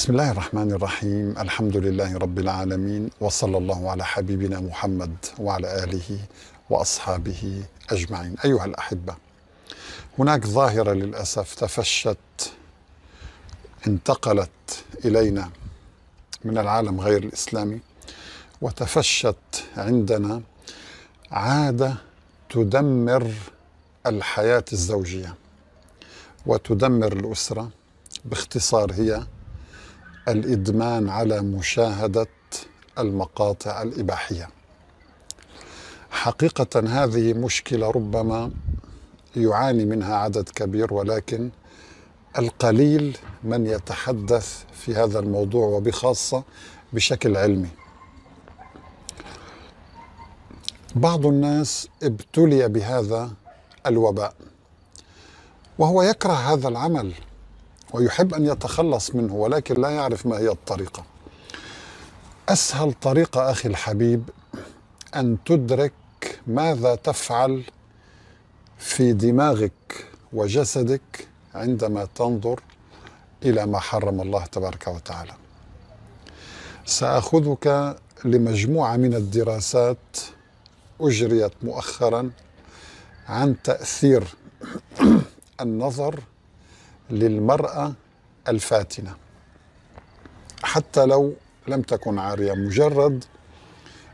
بسم الله الرحمن الرحيم الحمد لله رب العالمين وصلى الله على حبيبنا محمد وعلى آله وأصحابه أجمعين أيها الأحبة هناك ظاهرة للأسف تفشت انتقلت إلينا من العالم غير الإسلامي وتفشت عندنا عادة تدمر الحياة الزوجية وتدمر الأسرة باختصار هي الادمان على مشاهده المقاطع الاباحيه حقيقه هذه مشكله ربما يعاني منها عدد كبير ولكن القليل من يتحدث في هذا الموضوع وبخاصه بشكل علمي بعض الناس ابتلي بهذا الوباء وهو يكره هذا العمل ويحب أن يتخلص منه ولكن لا يعرف ما هي الطريقة أسهل طريقة أخي الحبيب أن تدرك ماذا تفعل في دماغك وجسدك عندما تنظر إلى ما حرم الله تبارك وتعالى سأخذك لمجموعة من الدراسات أجريت مؤخرا عن تأثير النظر للمرأة الفاتنة حتى لو لم تكن عارية مجرد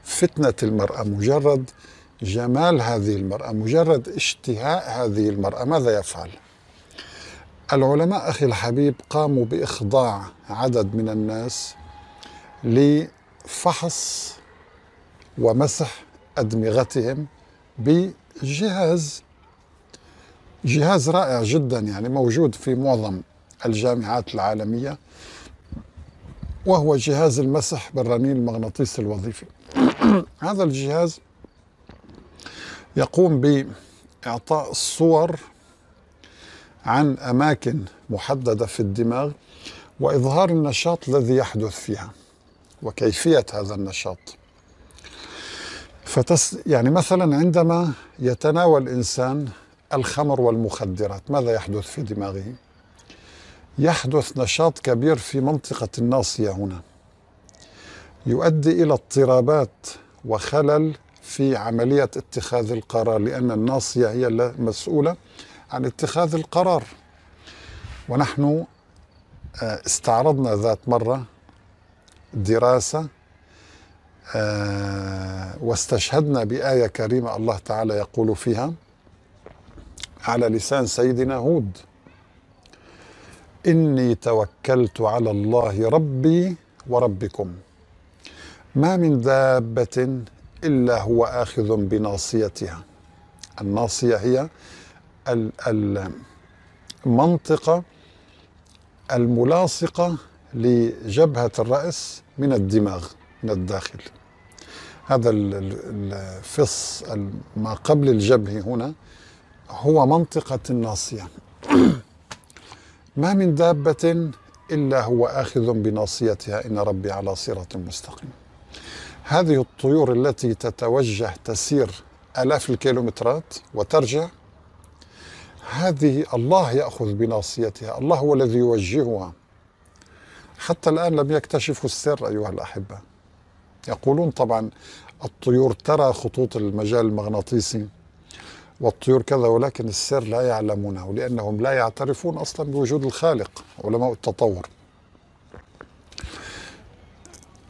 فتنة المرأة مجرد جمال هذه المرأة مجرد اشتهاء هذه المرأة ماذا يفعل؟ العلماء أخي الحبيب قاموا بإخضاع عدد من الناس لفحص ومسح أدمغتهم بجهاز جهاز رائع جدا يعني موجود في معظم الجامعات العالمية وهو جهاز المسح بالرنين المغناطيسي الوظيفي هذا الجهاز يقوم بإعطاء الصور عن أماكن محددة في الدماغ وإظهار النشاط الذي يحدث فيها وكيفية هذا النشاط فتس يعني مثلا عندما يتناول إنسان الخمر والمخدرات ماذا يحدث في دماغه يحدث نشاط كبير في منطقة الناصية هنا يؤدي إلى اضطرابات وخلل في عملية اتخاذ القرار لأن الناصية هي المسؤولة عن اتخاذ القرار ونحن آه، استعرضنا ذات مرة دراسة آه، واستشهدنا بآية كريمة الله تعالى يقول فيها على لسان سيدنا هود إني توكلت على الله ربي وربكم ما من دابة إلا هو آخذ بناصيتها الناصية هي المنطقة الملاصقة لجبهة الرأس من الدماغ من الداخل هذا الفص ما قبل الجبه هنا هو منطقة الناصية ما من دابة إلا هو آخذ بناصيتها إن ربي على صراط مستقيم هذه الطيور التي تتوجه تسير آلاف الكيلومترات وترجع هذه الله يأخذ بناصيتها الله هو الذي يوجهها حتى الآن لم يكتشفوا السر أيها الأحبة يقولون طبعا الطيور ترى خطوط المجال المغناطيسي والطيور كذا ولكن السر لا يعلمونه لأنهم لا يعترفون أصلا بوجود الخالق علماء التطور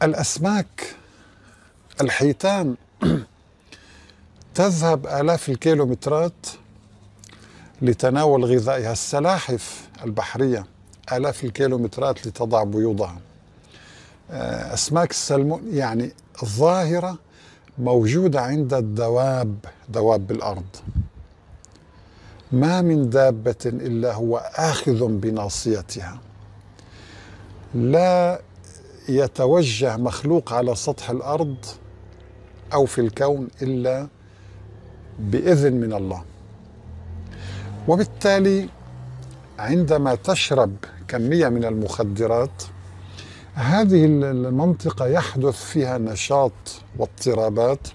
الأسماك الحيتان تذهب آلاف الكيلومترات لتناول غذائها السلاحف البحرية آلاف الكيلومترات لتضع بيوضها آه، أسماك السلمون يعني ظاهرة موجودة عند الدواب دواب الأرض ما من دابة إلا هو آخذ بناصيتها لا يتوجه مخلوق على سطح الأرض أو في الكون إلا بإذن من الله وبالتالي عندما تشرب كمية من المخدرات هذه المنطقة يحدث فيها نشاط واضطرابات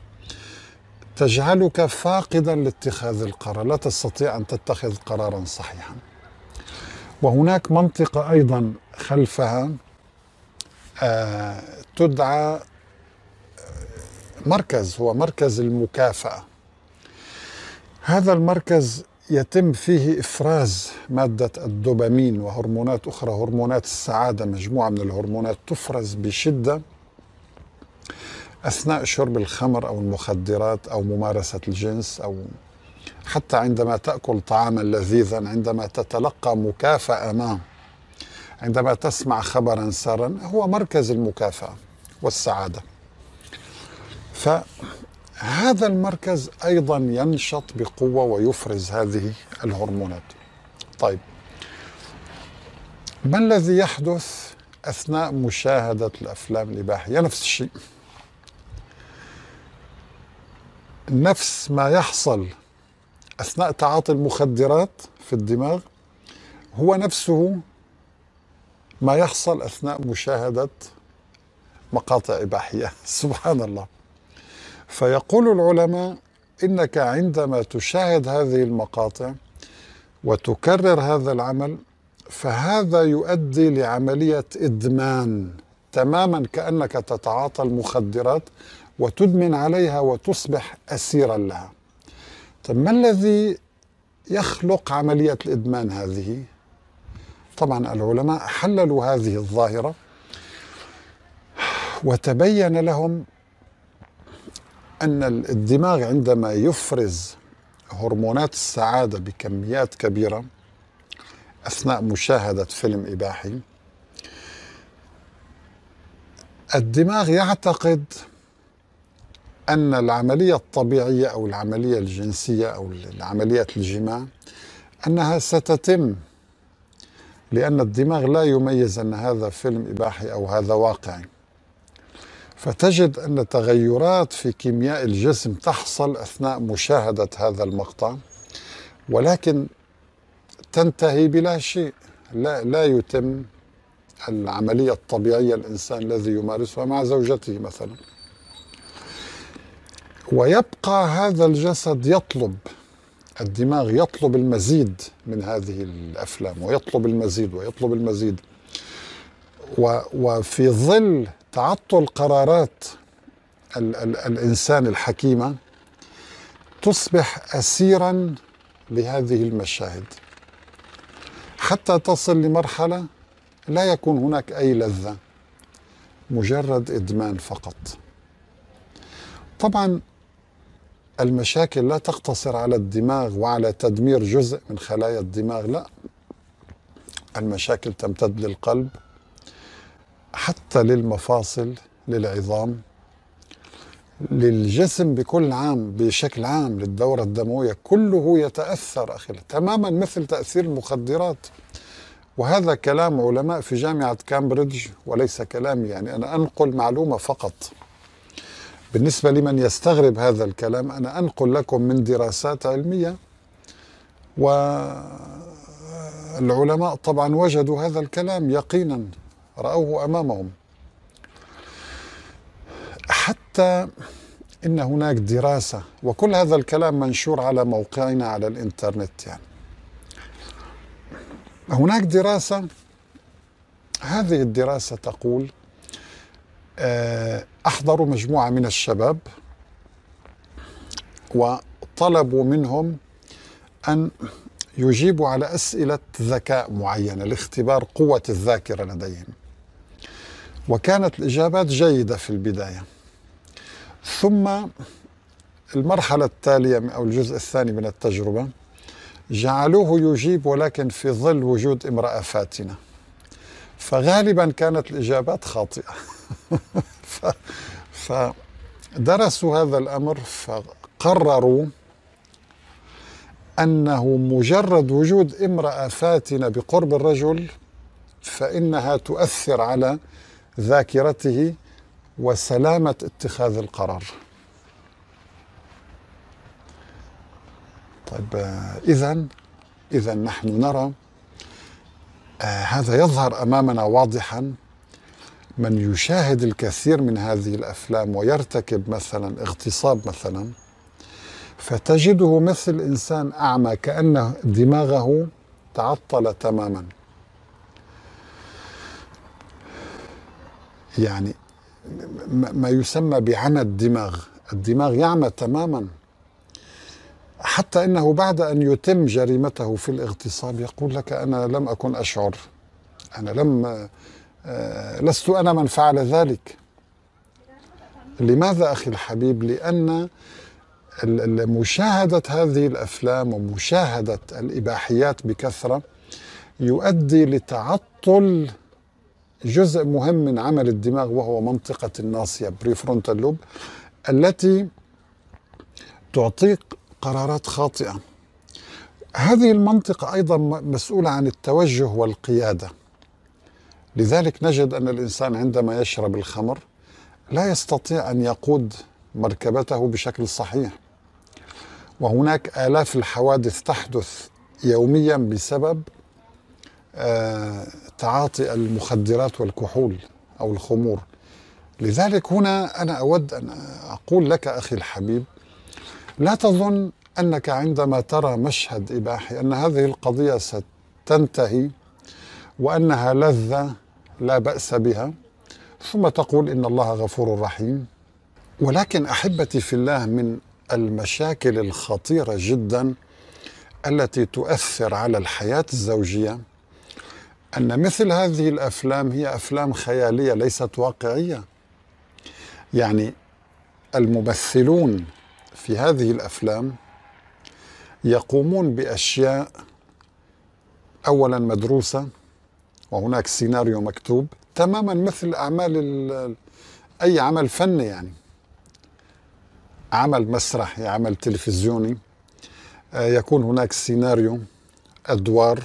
تجعلك فاقدا لاتخاذ القرار لا تستطيع أن تتخذ قرارا صحيحا وهناك منطقة أيضا خلفها آه، تدعى آه، مركز هو مركز المكافأة هذا المركز يتم فيه إفراز مادة الدوبامين وهرمونات أخرى هرمونات السعادة مجموعة من الهرمونات تفرز بشدة أثناء شرب الخمر أو المخدرات أو ممارسة الجنس أو حتى عندما تأكل طعاما لذيذا عندما تتلقى مكافأة ما عندما تسمع خبرا سارا هو مركز المكافأة والسعادة ف هذا المركز ايضا ينشط بقوه ويفرز هذه الهرمونات. طيب ما الذي يحدث اثناء مشاهده الافلام الاباحيه؟ نفس الشيء. نفس ما يحصل اثناء تعاطي المخدرات في الدماغ هو نفسه ما يحصل اثناء مشاهده مقاطع اباحيه، سبحان الله. فيقول العلماء انك عندما تشاهد هذه المقاطع وتكرر هذا العمل فهذا يؤدي لعمليه ادمان تماما كانك تتعاطى المخدرات وتدمن عليها وتصبح اسيرا لها. طيب ما الذي يخلق عمليه الادمان هذه؟ طبعا العلماء حللوا هذه الظاهره وتبين لهم أن الدماغ عندما يفرز هرمونات السعادة بكميات كبيرة أثناء مشاهدة فيلم إباحي الدماغ يعتقد أن العملية الطبيعية أو العملية الجنسية أو عملية الجماع أنها ستتم لأن الدماغ لا يميز أن هذا فيلم إباحي أو هذا واقعي فتجد أن تغيرات في كيمياء الجسم تحصل أثناء مشاهدة هذا المقطع ولكن تنتهي بلا شيء لا, لا يتم العملية الطبيعية الإنسان الذي يمارسها مع زوجته مثلا ويبقى هذا الجسد يطلب الدماغ يطلب المزيد من هذه الأفلام ويطلب المزيد ويطلب المزيد وفي ظل تعطل قرارات ال ال الانسان الحكيمه تصبح اسيرا لهذه المشاهد حتى تصل لمرحله لا يكون هناك اي لذه مجرد ادمان فقط طبعا المشاكل لا تقتصر على الدماغ وعلى تدمير جزء من خلايا الدماغ لا المشاكل تمتد للقلب حتى للمفاصل للعظام للجسم بكل عام بشكل عام للدورة الدموية كله يتأثر أخي تماما مثل تأثير المخدرات وهذا كلام علماء في جامعة كامبريدج وليس كلامي يعني أنا أنقل معلومة فقط بالنسبة لمن يستغرب هذا الكلام أنا أنقل لكم من دراسات علمية والعلماء طبعا وجدوا هذا الكلام يقينا رأوه أمامهم حتى إن هناك دراسة وكل هذا الكلام منشور على موقعنا على الإنترنت يعني هناك دراسة هذه الدراسة تقول آه، أحضروا مجموعة من الشباب وطلبوا منهم أن يجيبوا على أسئلة ذكاء معينة لاختبار قوة الذاكرة لديهم وكانت الإجابات جيدة في البداية ثم المرحلة التالية أو الجزء الثاني من التجربة جعلوه يجيب ولكن في ظل وجود امرأة فاتنة فغالبا كانت الإجابات خاطئة فدرسوا هذا الأمر فقرروا أنه مجرد وجود امرأة فاتنة بقرب الرجل فإنها تؤثر على ذاكرته وسلامة اتخاذ القرار طيب إذا آه، إذا نحن نرى آه، هذا يظهر أمامنا واضحا من يشاهد الكثير من هذه الأفلام ويرتكب مثلا اغتصاب مثلا فتجده مثل إنسان أعمى كأن دماغه تعطل تماما يعني ما يسمى بعنى الدماغ الدماغ يعمى تماما حتى انه بعد ان يتم جريمته في الاغتصاب يقول لك انا لم اكن اشعر انا لم آه، لست انا من فعل ذلك لماذا اخي الحبيب لان مشاهده هذه الافلام ومشاهده الاباحيات بكثره يؤدي لتعطل جزء مهم من عمل الدماغ وهو منطقة الناصية بريفرونتال لوب التي تعطيك قرارات خاطئة هذه المنطقة أيضا مسؤولة عن التوجه والقيادة لذلك نجد أن الإنسان عندما يشرب الخمر لا يستطيع أن يقود مركبته بشكل صحيح وهناك آلاف الحوادث تحدث يوميا بسبب آه، تعاطي المخدرات والكحول أو الخمور لذلك هنا أنا أود أن أقول لك أخي الحبيب لا تظن أنك عندما ترى مشهد إباحي أن هذه القضية ستنتهي وأنها لذة لا بأس بها ثم تقول إن الله غفور رحيم ولكن أحبتي في الله من المشاكل الخطيرة جدا التي تؤثر على الحياة الزوجية أن مثل هذه الأفلام هي أفلام خيالية ليست واقعية يعني الممثلون في هذه الأفلام يقومون بأشياء أولا مدروسة وهناك سيناريو مكتوب تماما مثل أعمال أي عمل فني يعني عمل مسرحي عمل تلفزيوني آه، يكون هناك سيناريو أدوار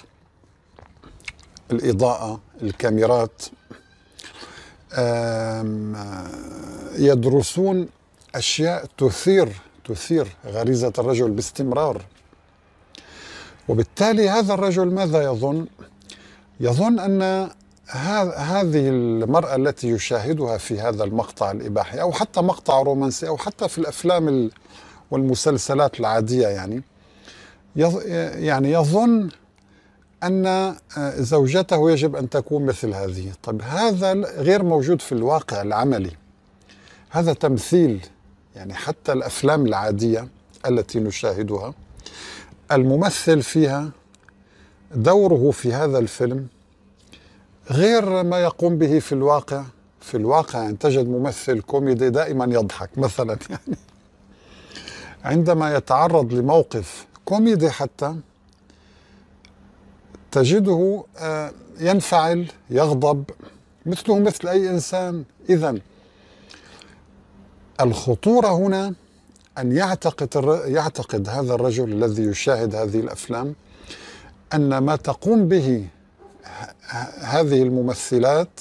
الإضاءة الكاميرات يدرسون أشياء تثير تثير غريزة الرجل باستمرار وبالتالي هذا الرجل ماذا يظن؟ يظن أن هذه المرأة التي يشاهدها في هذا المقطع الإباحي أو حتى مقطع رومانسي أو حتى في الأفلام والمسلسلات العادية يعني يعني يظن أن آه، زوجته يجب أن تكون مثل هذه طب هذا غير موجود في الواقع العملي هذا تمثيل يعني حتى الأفلام العادية التي نشاهدها الممثل فيها دوره في هذا الفيلم غير ما يقوم به في الواقع في الواقع أن تجد ممثل كوميدي دائما يضحك مثلا يعني عندما يتعرض لموقف كوميدي حتى تجده آه، ينفعل يغضب مثله مثل أي إنسان إذا الخطورة هنا أن يعتقد يعتقد هذا الرجل الذي يشاهد هذه الأفلام أن ما تقوم به هذه الممثلات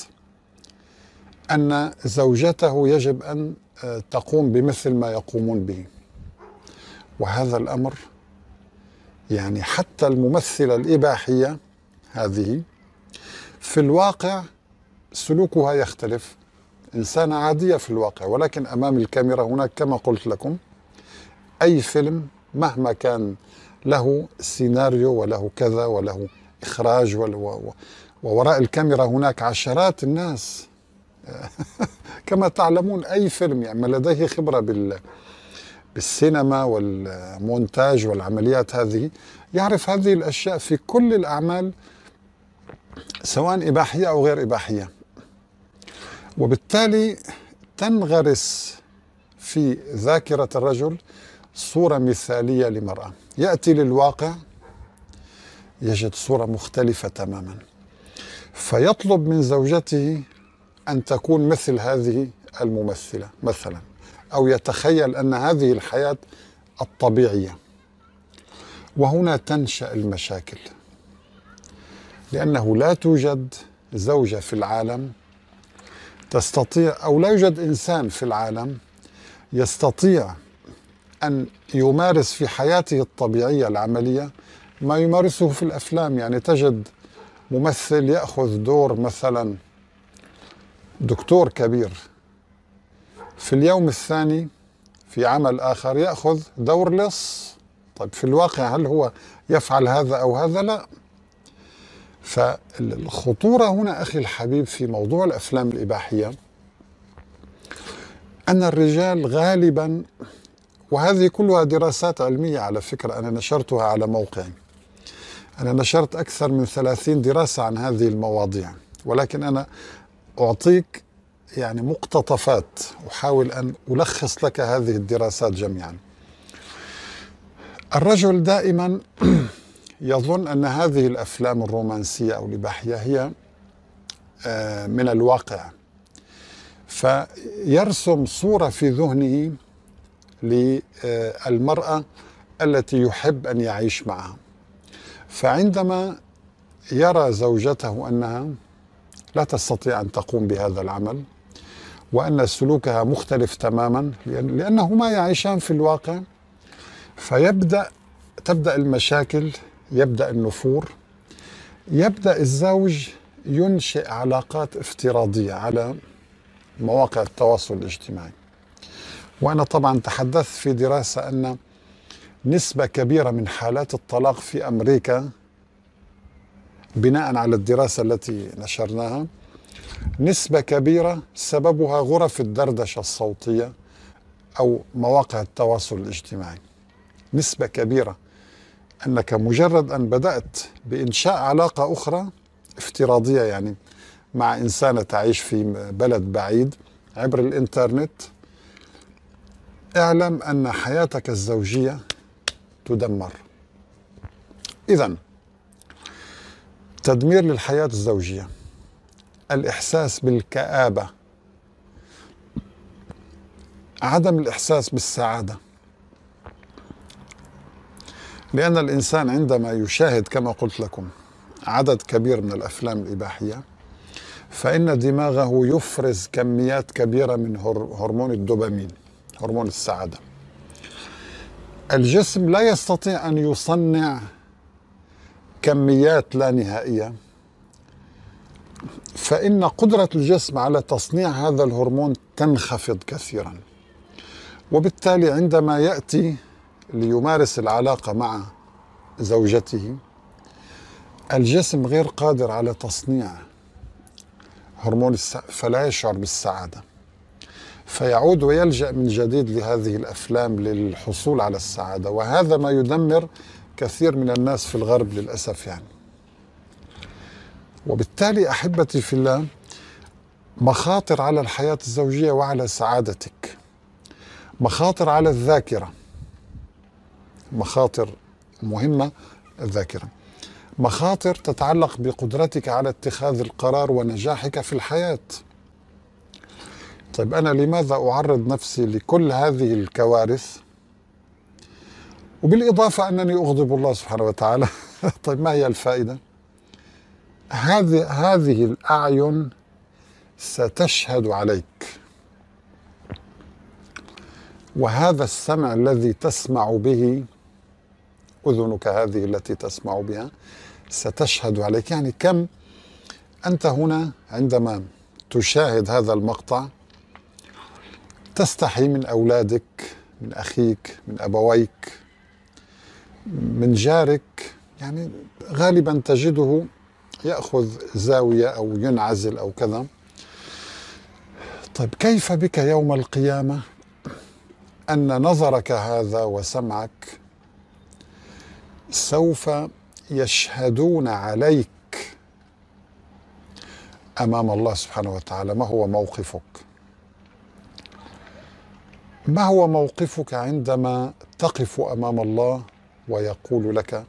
أن زوجته يجب أن آه، تقوم بمثل ما يقومون به وهذا الأمر يعني حتى الممثلة الإباحية هذه في الواقع سلوكها يختلف إنسانة عادية في الواقع ولكن أمام الكاميرا هناك كما قلت لكم أي فيلم مهما كان له سيناريو وله كذا وله إخراج ووراء الكاميرا هناك عشرات الناس كما تعلمون أي فيلم يعني لديه خبرة بال بالسينما والمونتاج والعمليات هذه يعرف هذه الأشياء في كل الأعمال سواء إباحية أو غير إباحية وبالتالي تنغرس في ذاكرة الرجل صورة مثالية لمرأة يأتي للواقع يجد صورة مختلفة تماما فيطلب من زوجته أن تكون مثل هذه الممثلة مثلاً أو يتخيل أن هذه الحياة الطبيعية وهنا تنشأ المشاكل لأنه لا توجد زوجة في العالم تستطيع أو لا يوجد إنسان في العالم يستطيع أن يمارس في حياته الطبيعية العملية ما يمارسه في الأفلام يعني تجد ممثل يأخذ دور مثلا دكتور كبير في اليوم الثاني في عمل آخر يأخذ دور لص طيب في الواقع هل هو يفعل هذا أو هذا لا فالخطورة هنا أخي الحبيب في موضوع الأفلام الإباحية أن الرجال غالبا وهذه كلها دراسات علمية على فكرة أنا نشرتها على موقعي أنا نشرت أكثر من ثلاثين دراسة عن هذه المواضيع ولكن أنا أعطيك يعني مقتطفات أحاول أن ألخص لك هذه الدراسات جميعا الرجل دائما يظن أن هذه الأفلام الرومانسية أو الإباحية هي آه، من الواقع فيرسم صورة في ذهنه للمرأة آه، التي يحب أن يعيش معها فعندما يرى زوجته أنها لا تستطيع أن تقوم بهذا العمل وأن سلوكها مختلف تماما لأنهما يعيشان في الواقع فيبدأ تبدأ المشاكل يبدأ النفور يبدأ الزوج ينشئ علاقات افتراضية على مواقع التواصل الاجتماعي وأنا طبعا تحدثت في دراسة أن نسبة كبيرة من حالات الطلاق في أمريكا بناء على الدراسة التي نشرناها نسبة كبيرة سببها غرف الدردشة الصوتية أو مواقع التواصل الاجتماعي نسبة كبيرة أنك مجرد أن بدأت بإنشاء علاقة أخرى افتراضية يعني مع إنسانة تعيش في بلد بعيد عبر الإنترنت اعلم أن حياتك الزوجية تدمر إذا تدمير للحياة الزوجية الإحساس بالكآبة عدم الإحساس بالسعادة لأن الإنسان عندما يشاهد كما قلت لكم عدد كبير من الأفلام الإباحية فإن دماغه يفرز كميات كبيرة من هرمون الدوبامين هرمون السعادة الجسم لا يستطيع أن يصنع كميات لا نهائية فإن قدرة الجسم على تصنيع هذا الهرمون تنخفض كثيرا وبالتالي عندما يأتي ليمارس العلاقة مع زوجته الجسم غير قادر على تصنيع هرمون الس... فلا يشعر بالسعادة فيعود ويلجأ من جديد لهذه الأفلام للحصول على السعادة وهذا ما يدمر كثير من الناس في الغرب للأسف يعني وبالتالي احبتي في الله مخاطر على الحياه الزوجيه وعلى سعادتك مخاطر على الذاكره مخاطر مهمه الذاكره مخاطر تتعلق بقدرتك على اتخاذ القرار ونجاحك في الحياه طيب انا لماذا اعرض نفسي لكل هذه الكوارث وبالاضافه انني اغضب الله سبحانه وتعالى طيب ما هي الفائده هذه هذه الأعين ستشهد عليك وهذا السمع الذي تسمع به أذنك هذه التي تسمع بها ستشهد عليك يعني كم أنت هنا عندما تشاهد هذا المقطع تستحي من أولادك من أخيك من أبويك من جارك يعني غالبا تجده يأخذ زاوية أو ينعزل أو كذا طيب كيف بك يوم القيامة أن نظرك هذا وسمعك سوف يشهدون عليك امام الله سبحانه وتعالى ما هو موقفك ما هو موقفك عندما تقف امام الله ويقول لك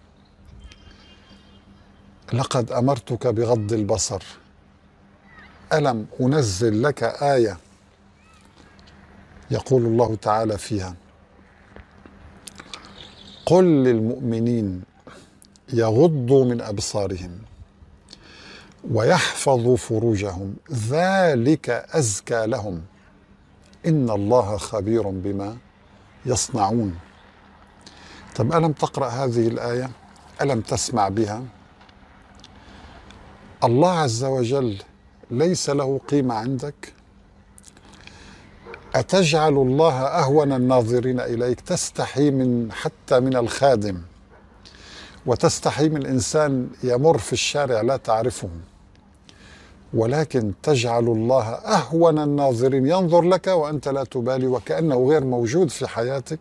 لقد امرتك بغض البصر الم انزل لك ايه يقول الله تعالى فيها قل للمؤمنين يغضوا من ابصارهم ويحفظوا فروجهم ذلك ازكى لهم ان الله خبير بما يصنعون طب الم تقرا هذه الايه الم تسمع بها الله عز وجل ليس له قيمة عندك أتجعل الله أهون الناظرين إليك تستحي من حتى من الخادم وتستحي من إنسان يمر في الشارع لا تعرفه ولكن تجعل الله أهون الناظرين ينظر لك وأنت لا تبالي وكأنه غير موجود في حياتك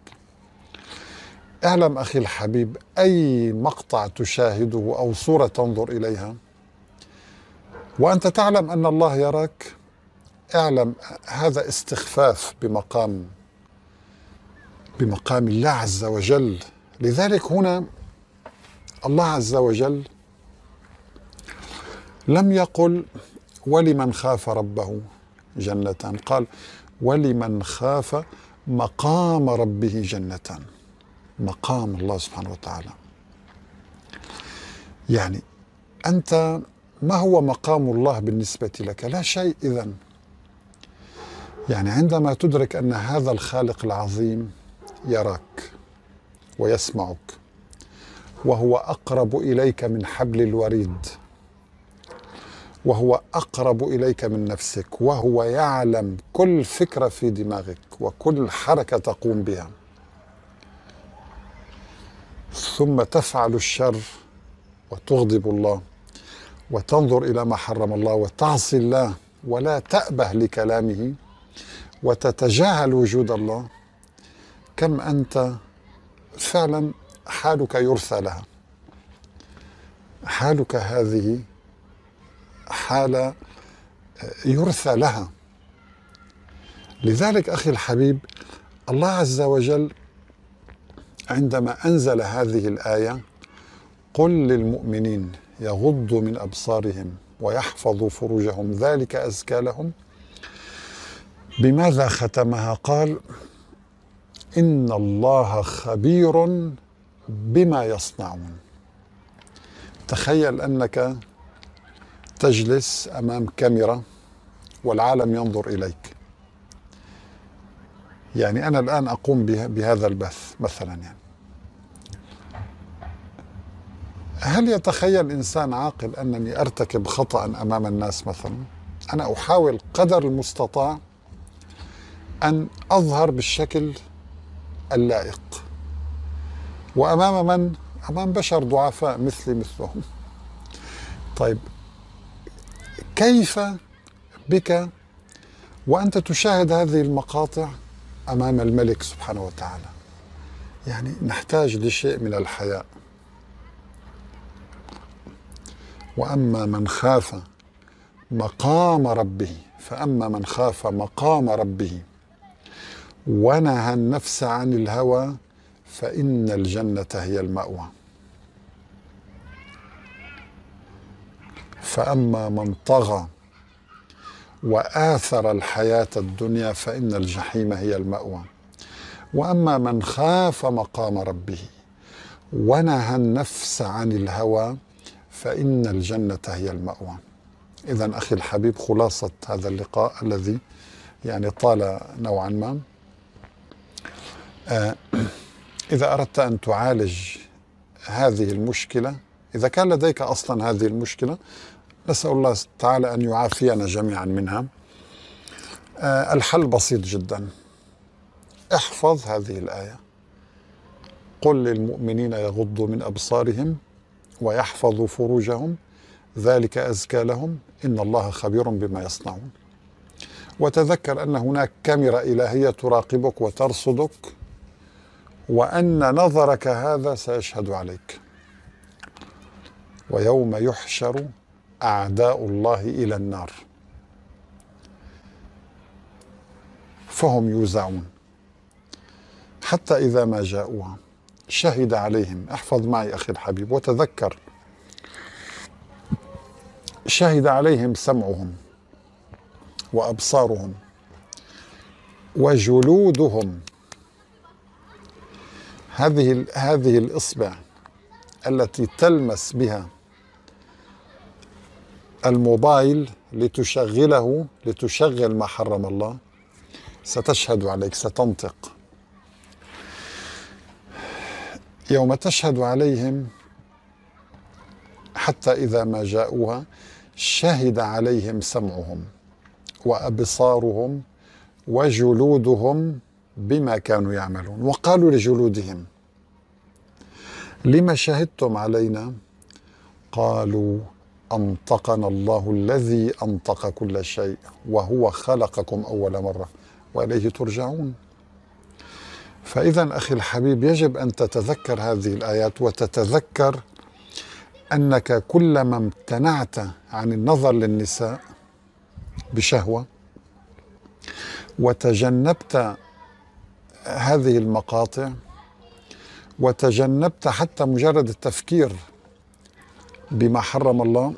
اعلم أخي الحبيب أي مقطع تشاهده أو صورة تنظر إليها وأنت تعلم أن الله يراك اعلم هذا استخفاف بمقام بمقام الله عز وجل لذلك هنا الله عز وجل لم يقل ولمن خاف ربه جنتان قال ولمن خاف مقام ربه جنتان مقام الله سبحانه وتعالى يعني انت ما هو مقام الله بالنسبة لك؟ لا شيء إذا يعني عندما تدرك أن هذا الخالق العظيم يراك ويسمعك وهو أقرب إليك من حبل الوريد وهو أقرب إليك من نفسك وهو يعلم كل فكرة في دماغك وكل حركة تقوم بها ثم تفعل الشر وتغضب الله وتنظر إلى ما حرم الله وتعصي الله ولا تأبه لكلامه وتتجاهل وجود الله كم أنت فعلا حالك يرثى لها حالك هذه حالة يرثى لها لذلك أخي الحبيب الله عز وجل عندما أنزل هذه الآية قل للمؤمنين يغض من أبصارهم ويحفظ فروجهم ذلك أزكى لهم بماذا ختمها قال إن الله خبير بما يصنعون تخيل أنك تجلس أمام كاميرا والعالم ينظر إليك يعني أنا الآن أقوم بهذا البث مثلا يعني هل يتخيل إنسان عاقل أنني أرتكب خطأ أمام الناس مثلا أنا أحاول قدر المستطاع أن أظهر بالشكل اللائق وأمام من؟ أمام بشر ضعفاء مثلي مثلهم طيب كيف بك وأنت تشاهد هذه المقاطع أمام الملك سبحانه وتعالى يعني نحتاج لشيء من الحياء واما من خاف مقام ربه فاما من خاف مقام ربه ونهى النفس عن الهوى فان الجنه هي الماوى فاما من طغى واثر الحياه الدنيا فان الجحيم هي الماوى واما من خاف مقام ربه ونهى النفس عن الهوى فإن الجنة هي المأوى إذا أخي الحبيب خلاصة هذا اللقاء الذي يعني طال نوعا ما آه، إذا أردت أن تعالج هذه المشكلة إذا كان لديك أصلا هذه المشكلة نسأل الله تعالى أن يعافينا جميعا منها آه، الحل بسيط جدا احفظ هذه الآية قل للمؤمنين يغضوا من أبصارهم ويحفظوا فروجهم ذلك أزكى لهم إن الله خبير بما يصنعون وتذكر أن هناك كاميرا إلهية تراقبك وترصدك وأن نظرك هذا سيشهد عليك ويوم يحشر أعداء الله إلى النار فهم يوزعون حتى إذا ما جاءوها شهد عليهم احفظ معي أخي الحبيب وتذكر شهد عليهم سمعهم وأبصارهم وجلودهم هذه هذه الإصبع التي تلمس بها الموبايل لتشغله لتشغل ما حرم الله ستشهد عليك ستنطق يوم تشهد عليهم حتى إذا ما جاءوها شهد عليهم سمعهم وأبصارهم وجلودهم بما كانوا يعملون وقالوا لجلودهم لما شهدتم علينا قالوا أنطقنا الله الذي أنطق كل شيء وهو خلقكم أول مرة وإليه ترجعون فإذا أخي الحبيب يجب أن تتذكر هذه الآيات وتتذكر أنك كلما امتنعت عن النظر للنساء بشهوة وتجنبت هذه المقاطع وتجنبت حتى مجرد التفكير بما حرم الله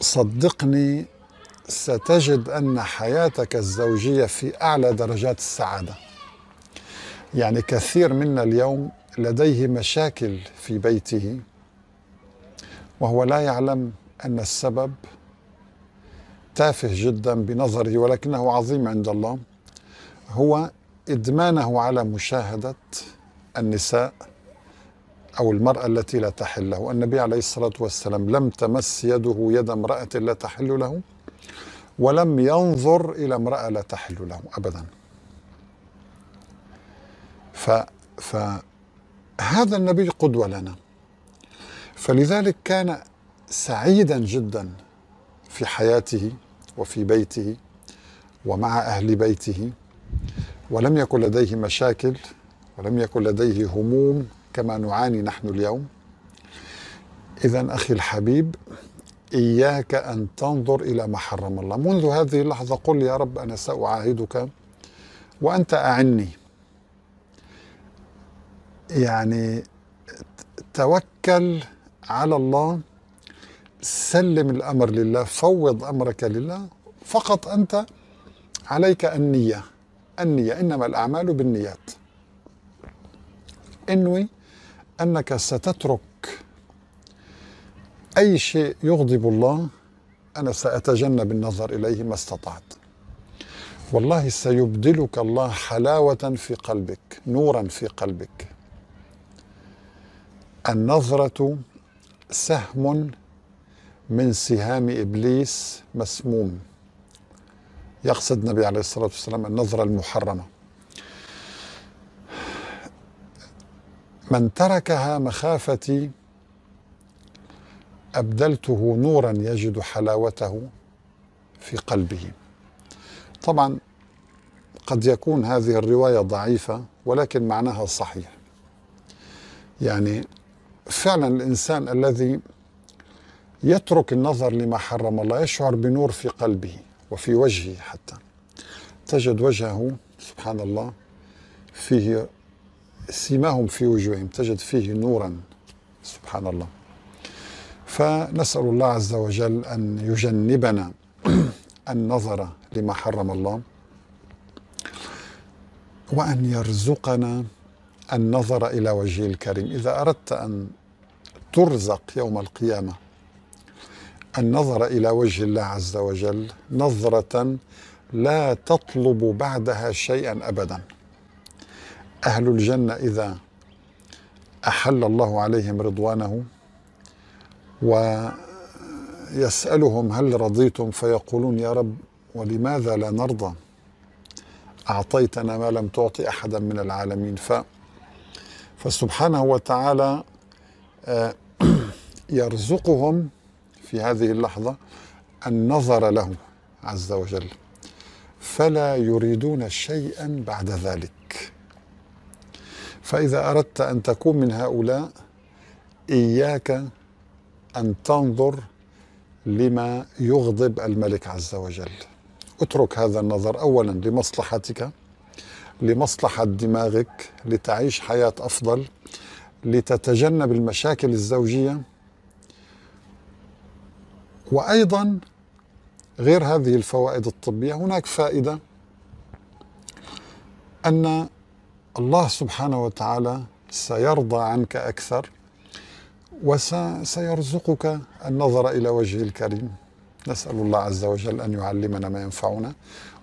صدقني ستجد أن حياتك الزوجية في أعلى درجات السعادة يعني كثير منا اليوم لديه مشاكل في بيته وهو لا يعلم ان السبب تافه جدا بنظره ولكنه عظيم عند الله هو ادمانه على مشاهده النساء او المراه التي لا تحل له النبي عليه الصلاه والسلام لم تمس يده يد امراه لا تحل له ولم ينظر الى امراه لا تحل له ابدا ف فهذا النبي قدوة لنا فلذلك كان سعيدا جدا في حياته وفي بيته ومع أهل بيته ولم يكن لديه مشاكل ولم يكن لديه هموم كما نعاني نحن اليوم إذا أخي الحبيب إياك أن تنظر إلى ما حرم الله منذ هذه اللحظة قل يا رب أنا سأعاهدك وأنت أعني يعني توكل على الله سلم الأمر لله فوض أمرك لله فقط أنت عليك النية النية إنما الأعمال بالنيات انوي أنك ستترك أي شيء يغضب الله أنا سأتجنب النظر إليه ما استطعت والله سيبدلك الله حلاوة في قلبك نورا في قلبك النظرة سهم من سهام إبليس مسموم يقصد النبي عليه الصلاة والسلام النظرة المحرمة من تركها مخافتي أبدلته نورا يجد حلاوته في قلبه طبعا قد يكون هذه الرواية ضعيفة ولكن معناها صحيح يعني فعلا الإنسان الذي يترك النظر لما حرم الله يشعر بنور في قلبه وفي وجهه حتى تجد وجهه سبحان الله فيه سيماهم في وجوههم تجد فيه نورا سبحان الله فنسأل الله عز وجل أن يجنبنا النظر لما حرم الله وأن يرزقنا النظر إلى وجه الكريم إذا أردت أن ترزق يوم القيامة النظر إلى وجه الله عز وجل نظرة لا تطلب بعدها شيئا أبدا أهل الجنة إذا أحل الله عليهم رضوانه ويسألهم هل رضيتم فيقولون يا رب ولماذا لا نرضى أعطيتنا ما لم تعطي أحدا من العالمين ف فسبحانه وتعالى آه، يرزقهم في هذه اللحظة النظر له عز وجل فلا يريدون شيئا بعد ذلك فإذا أردت أن تكون من هؤلاء إياك أن تنظر لما يغضب الملك عز وجل اترك هذا النظر أولا لمصلحتك لمصلحة دماغك لتعيش حياة أفضل لتتجنب المشاكل الزوجية وأيضا غير هذه الفوائد الطبية هناك فائدة أن الله سبحانه وتعالى سيرضى عنك أكثر وسيرزقك النظر إلى وجه الكريم نسأل الله عز وجل أن يعلمنا ما ينفعنا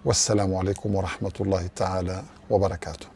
والسلام عليكم ورحمة الله تعالى وبركاته